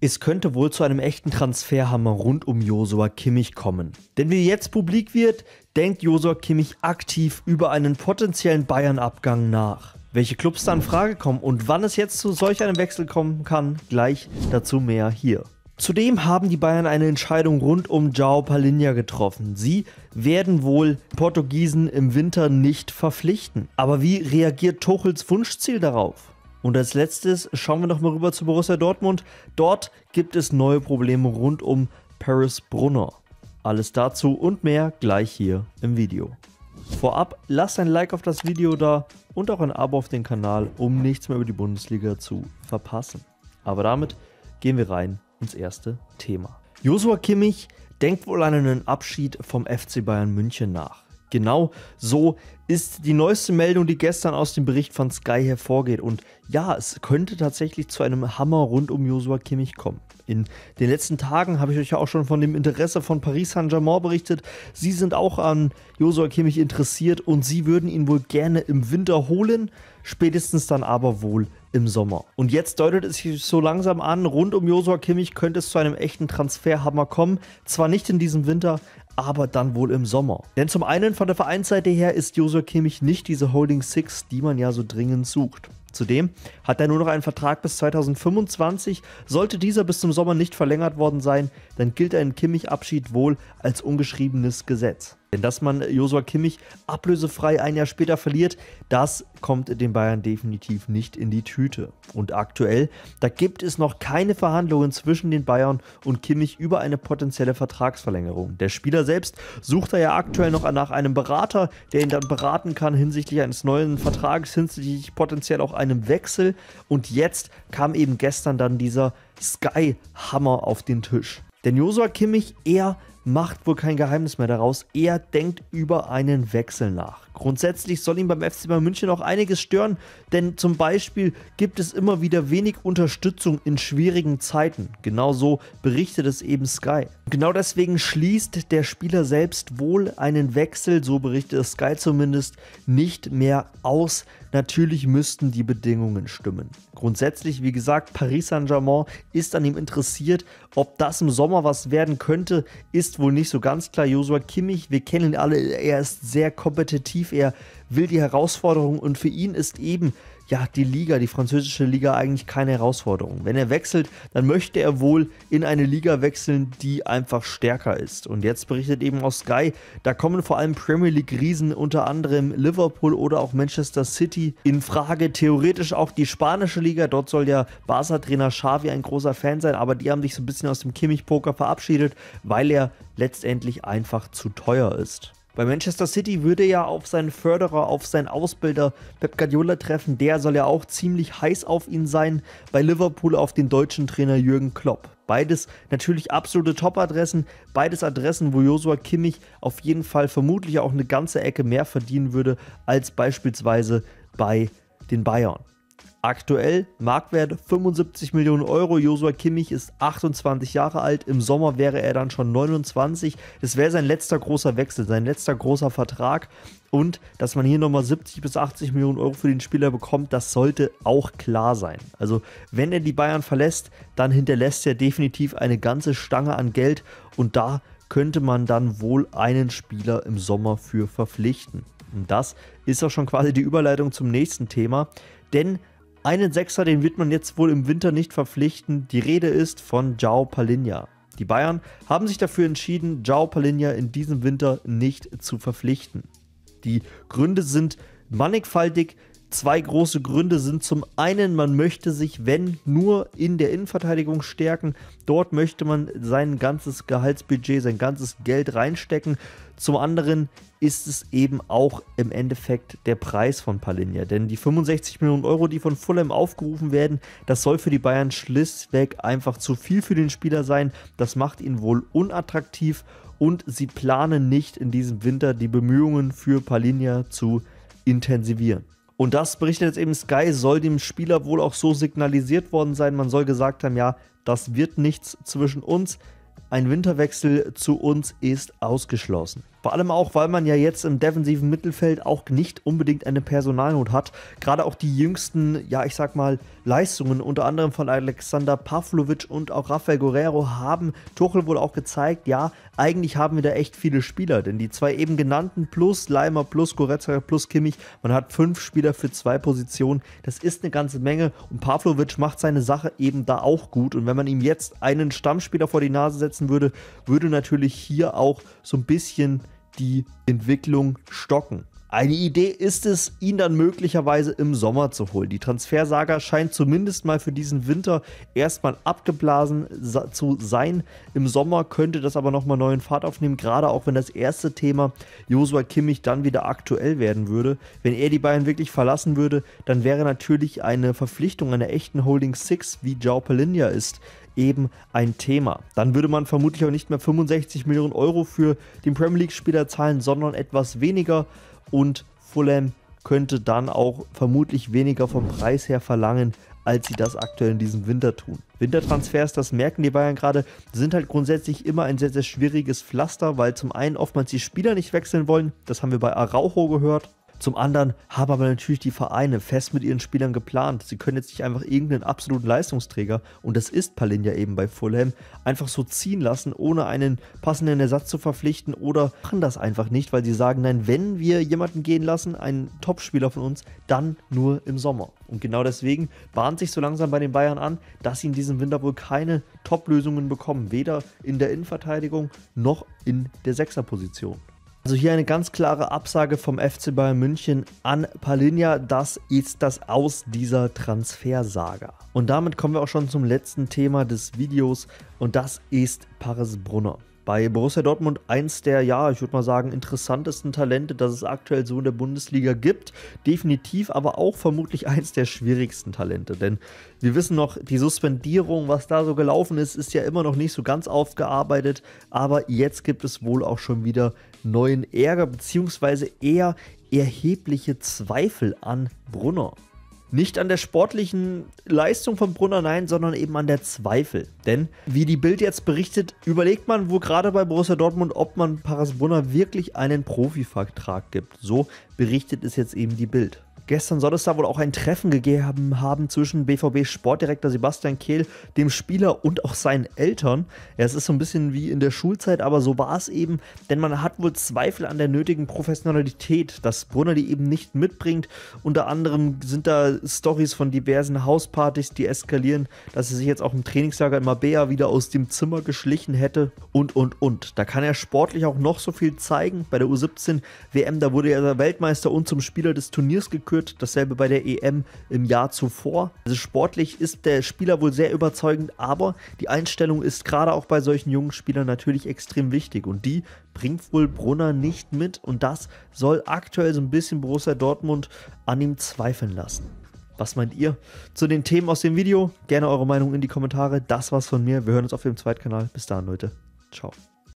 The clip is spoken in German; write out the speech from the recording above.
Es könnte wohl zu einem echten Transferhammer rund um Josua Kimmich kommen. Denn wie jetzt publik wird, denkt Josua Kimmich aktiv über einen potenziellen Bayern-Abgang nach. Welche Clubs da in Frage kommen und wann es jetzt zu solch einem Wechsel kommen kann, gleich dazu mehr hier. Zudem haben die Bayern eine Entscheidung rund um João Palinha getroffen. Sie werden wohl Portugiesen im Winter nicht verpflichten. Aber wie reagiert Tochels Wunschziel darauf? Und als letztes schauen wir noch mal rüber zu Borussia Dortmund. Dort gibt es neue Probleme rund um Paris Brunner. Alles dazu und mehr gleich hier im Video. Vorab lasst ein Like auf das Video da und auch ein Abo auf den Kanal, um nichts mehr über die Bundesliga zu verpassen. Aber damit gehen wir rein ins erste Thema. Joshua Kimmich denkt wohl an einen Abschied vom FC Bayern München nach. Genau so ist die neueste Meldung, die gestern aus dem Bericht von Sky hervorgeht. Und ja, es könnte tatsächlich zu einem Hammer rund um Josua Kimmich kommen. In den letzten Tagen habe ich euch ja auch schon von dem Interesse von Paris Saint-Germain berichtet. Sie sind auch an Josua Kimmich interessiert und sie würden ihn wohl gerne im Winter holen, spätestens dann aber wohl im Sommer. Und jetzt deutet es sich so langsam an, rund um Josua Kimmich könnte es zu einem echten Transferhammer kommen. Zwar nicht in diesem Winter, aber dann wohl im Sommer. Denn zum einen von der Vereinsseite her ist Joshua käme ich nicht diese Holding Six, die man ja so dringend sucht. Zudem hat er nur noch einen Vertrag bis 2025. Sollte dieser bis zum Sommer nicht verlängert worden sein, dann gilt ein Kimmich-Abschied wohl als ungeschriebenes Gesetz. Denn dass man Josua Kimmich ablösefrei ein Jahr später verliert, das kommt den Bayern definitiv nicht in die Tüte. Und aktuell, da gibt es noch keine Verhandlungen zwischen den Bayern und Kimmich über eine potenzielle Vertragsverlängerung. Der Spieler selbst sucht da ja aktuell noch nach einem Berater, der ihn dann beraten kann hinsichtlich eines neuen Vertrags, hinsichtlich potenziell auch einem Wechsel und jetzt kam eben gestern dann dieser Sky Hammer auf den Tisch. Denn Joshua Kimmich, er macht wohl kein Geheimnis mehr daraus. Er denkt über einen Wechsel nach. Grundsätzlich soll ihm beim FC Bayern München auch einiges stören, denn zum Beispiel gibt es immer wieder wenig Unterstützung in schwierigen Zeiten. Genauso berichtet es eben Sky. Genau deswegen schließt der Spieler selbst wohl einen Wechsel, so berichtet es Sky zumindest, nicht mehr aus. Natürlich müssten die Bedingungen stimmen. Grundsätzlich, wie gesagt, Paris Saint-Germain ist an ihm interessiert. Ob das im Sommer was werden könnte, ist wohl nicht so ganz klar. Joshua Kimmich, wir kennen ihn alle, er ist sehr kompetitiv, er will die Herausforderung und für ihn ist eben ja die Liga, die französische Liga eigentlich keine Herausforderung. Wenn er wechselt, dann möchte er wohl in eine Liga wechseln, die einfach stärker ist. Und jetzt berichtet eben auch Sky, da kommen vor allem Premier League Riesen, unter anderem Liverpool oder auch Manchester City in Frage. Theoretisch auch die spanische Liga, dort soll ja Barca-Trainer Xavi ein großer Fan sein, aber die haben sich so ein bisschen aus dem Kimmich-Poker verabschiedet, weil er letztendlich einfach zu teuer ist. Bei Manchester City würde er ja auf seinen Förderer, auf seinen Ausbilder Pep Guardiola treffen. Der soll ja auch ziemlich heiß auf ihn sein. Bei Liverpool auf den deutschen Trainer Jürgen Klopp. Beides natürlich absolute Top-Adressen, beides Adressen, wo Josua Kimmich auf jeden Fall vermutlich auch eine ganze Ecke mehr verdienen würde als beispielsweise bei den Bayern. Aktuell Marktwert 75 Millionen Euro. Josua Kimmich ist 28 Jahre alt. Im Sommer wäre er dann schon 29. Das wäre sein letzter großer Wechsel, sein letzter großer Vertrag. Und dass man hier nochmal 70 bis 80 Millionen Euro für den Spieler bekommt, das sollte auch klar sein. Also wenn er die Bayern verlässt, dann hinterlässt er definitiv eine ganze Stange an Geld und da könnte man dann wohl einen Spieler im Sommer für verpflichten. Und das ist auch schon quasi die Überleitung zum nächsten Thema, denn einen Sechser, den wird man jetzt wohl im Winter nicht verpflichten. Die Rede ist von Jao Palinja. Die Bayern haben sich dafür entschieden, Jao Palinja in diesem Winter nicht zu verpflichten. Die Gründe sind mannigfaltig, Zwei große Gründe sind zum einen, man möchte sich, wenn nur in der Innenverteidigung stärken. Dort möchte man sein ganzes Gehaltsbudget, sein ganzes Geld reinstecken. Zum anderen ist es eben auch im Endeffekt der Preis von Palinja. Denn die 65 Millionen Euro, die von Fulham aufgerufen werden, das soll für die Bayern schlichtweg einfach zu viel für den Spieler sein. Das macht ihn wohl unattraktiv und sie planen nicht in diesem Winter die Bemühungen für Palinja zu intensivieren. Und das berichtet jetzt eben Sky, soll dem Spieler wohl auch so signalisiert worden sein. Man soll gesagt haben, ja, das wird nichts zwischen uns. Ein Winterwechsel zu uns ist ausgeschlossen. Vor allem auch, weil man ja jetzt im defensiven Mittelfeld auch nicht unbedingt eine Personalnot hat. Gerade auch die jüngsten, ja, ich sag mal, Leistungen, unter anderem von Alexander Pavlovic und auch Rafael Guerrero, haben Tuchel wohl auch gezeigt, ja, eigentlich haben wir da echt viele Spieler. Denn die zwei eben genannten plus Leimer plus Goretzka plus Kimmich, man hat fünf Spieler für zwei Positionen. Das ist eine ganze Menge und Pavlovic macht seine Sache eben da auch gut. Und wenn man ihm jetzt einen Stammspieler vor die Nase setzen würde, würde natürlich hier auch so ein bisschen die Entwicklung stocken. Eine Idee ist es, ihn dann möglicherweise im Sommer zu holen. Die Transfersaga scheint zumindest mal für diesen Winter erstmal abgeblasen zu sein. Im Sommer könnte das aber nochmal neuen Fahrt aufnehmen, gerade auch wenn das erste Thema Josua Kimmich dann wieder aktuell werden würde. Wenn er die Bayern wirklich verlassen würde, dann wäre natürlich eine Verpflichtung einer echten Holding Six, wie Jao Palinja ist, eben ein Thema. Dann würde man vermutlich auch nicht mehr 65 Millionen Euro für den Premier League-Spieler zahlen, sondern etwas weniger und Fulham könnte dann auch vermutlich weniger vom Preis her verlangen, als sie das aktuell in diesem Winter tun. Wintertransfers, das merken die Bayern gerade, sind halt grundsätzlich immer ein sehr, sehr schwieriges Pflaster, weil zum einen oftmals die Spieler nicht wechseln wollen. Das haben wir bei Araujo gehört, zum anderen haben aber natürlich die Vereine fest mit ihren Spielern geplant. Sie können jetzt nicht einfach irgendeinen absoluten Leistungsträger, und das ist Palinja eben bei Fulham, einfach so ziehen lassen, ohne einen passenden Ersatz zu verpflichten oder machen das einfach nicht, weil sie sagen, nein, wenn wir jemanden gehen lassen, einen Topspieler von uns, dann nur im Sommer. Und genau deswegen bahnt sich so langsam bei den Bayern an, dass sie in diesem Winter wohl keine Top-Lösungen bekommen, weder in der Innenverteidigung noch in der Sechserposition. Also hier eine ganz klare Absage vom FC Bayern München an Palinja. Das ist das Aus dieser Transfersaga. Und damit kommen wir auch schon zum letzten Thema des Videos und das ist Paris Brunner bei Borussia Dortmund eins der, ja, ich würde mal sagen, interessantesten Talente, das es aktuell so in der Bundesliga gibt. Definitiv, aber auch vermutlich eins der schwierigsten Talente. Denn wir wissen noch, die Suspendierung, was da so gelaufen ist, ist ja immer noch nicht so ganz aufgearbeitet. Aber jetzt gibt es wohl auch schon wieder neuen Ärger, beziehungsweise eher erhebliche Zweifel an Brunner. Nicht an der sportlichen Leistung von Brunner, nein, sondern eben an der Zweifel. Denn wie die Bild jetzt berichtet, überlegt man wohl gerade bei Borussia Dortmund, ob man Paras Brunner wirklich einen Profivertrag gibt. So berichtet es jetzt eben die Bild. Gestern soll es da wohl auch ein Treffen gegeben haben zwischen BVB-Sportdirektor Sebastian Kehl, dem Spieler und auch seinen Eltern. Ja, es ist so ein bisschen wie in der Schulzeit, aber so war es eben, denn man hat wohl Zweifel an der nötigen Professionalität, dass Brunner die eben nicht mitbringt. Unter anderem sind da Stories von diversen Hauspartys, die eskalieren, dass er sich jetzt auch im Trainingslager in Mabea wieder aus dem Zimmer geschlichen hätte und und und. Da kann er sportlich auch noch so viel zeigen. Bei der U17 WM, da wurde er Weltmeister und zum Spieler des Turniers gekürt geführt. Dasselbe bei der EM im Jahr zuvor. Also sportlich ist der Spieler wohl sehr überzeugend, aber die Einstellung ist gerade auch bei solchen jungen Spielern natürlich extrem wichtig und die bringt wohl Brunner nicht mit und das soll aktuell so ein bisschen Borussia Dortmund an ihm zweifeln lassen. Was meint ihr zu den Themen aus dem Video? Gerne eure Meinung in die Kommentare. Das war's von mir. Wir hören uns auf dem Zweitkanal. Bis dahin, Leute. Ciao.